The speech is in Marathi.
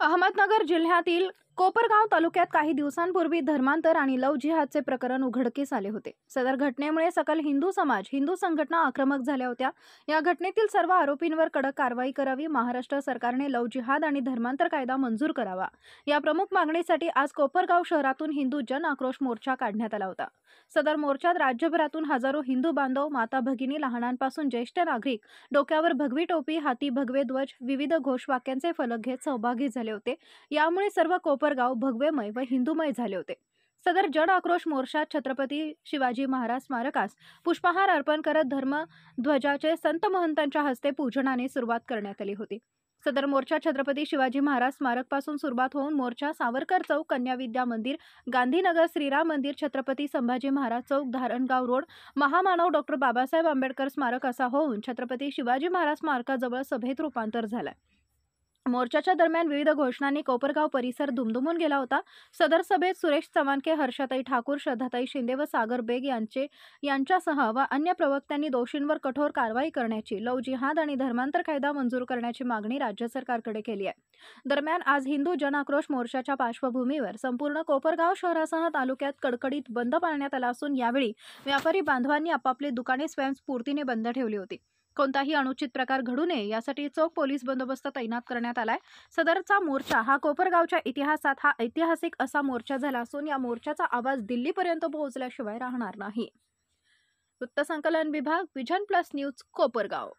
अहमदनगर जिल्ह्यातील कोपरगाव तालुक्यात काही दिवसांपूर्वी धर्मांतर आणि लव जिहादचे प्रकरण उघडकीस आले होते सदर घटनेमुळे सकल हिंदू समाज हिंदू संघटना आक्रमक झाल्या होत्या या घटनेतील सर्व आरोपींवर कडक कारवाई करावी महाराष्ट्र सरकारने लव जिहाद आणि धर्मांतर कायदा मंजूर करावा या प्रमुख मागणीसाठी आज कोपरगाव शहरातून हिंदू जन आक्रोश मोर्चा काढण्यात आला होता सदर मोर्चात राज्यभरातून हजारो हिंदू बांधव माता भगिनी लहानांपासून ज्येष्ठ नागरिक डोक्यावर भगवी टोपी हाती भगवे ध्वज विविध घोषवाक्यांचे फलक घेत सहभागी झाले होते यामुळे सर्व कोपरगाव भगवेमय व हिंदूमय झाले होते सदर जड आक्रोश मोर्चात छत्रपती शिवाजी महाराज स्मारकास पुष्पहार अर्पण करत धर्म ध्वजाचे संत महंतांच्या हस्ते पूजनाने सुरुवात करण्यात आली होती सदर मोर्चा छत्रपती शिवाजी महाराज स्मारक पासून सुरुवात होऊन मोर्चा सावरकर चौक कन्या विद्या मंदिर गांधीनगर श्रीराम मंदिर छत्रपती संभाजी महाराज चौक धारणगाव रोड महामानव डॉक्टर बाबासाहेब आंबेडकर स्मारक असा होऊन छत्रपती शिवाजी महाराज स्मारकाजवळ सभेत रूपांतर झालं मोर्चाच्या दरम्यान विविध घोषणांनी कोपरगाव परिसर धुमधुमून गेला होता सदर सभेत सुरेश चव्हाणके हर्षताई ठाकूर श्रद्धाताई शिंदे व सागर बेग यांचे यांच्यासह व अन्य प्रवक्त्यांनी दोषींवर कठोर कारवाई करण्याची लव जिहाद आणि धर्मांतर कायदा मंजूर करण्याची मागणी राज्य सरकारकडे केली आहे दरम्यान आज हिंदू जनआक्रोश मोर्चाच्या पार्श्वभूमीवर संपूर्ण कोपरगाव शहरासह तालुक्यात कडकडीत बंद पाळण्यात आला असून यावेळी व्यापारी बांधवांनी आपापली दुकाने स्वयंस्फूर्तीने बंद ठेवली होती कोणताही अनुचित प्रकार घडू नये यासाठी चोख पोलीस बंदोबस्त तैनात करण्यात आलाय सदरचा मोर्चा हा कोपरगावच्या इतिहासात हा ऐतिहासिक असा मोर्चा झाला असून या मोर्चाचा आवाज दिल्लीपर्यंत पोहोचल्याशिवाय राहणार नाही वृत्तसंकलन विभाग विजन प्लस न्यूज कोपरगाव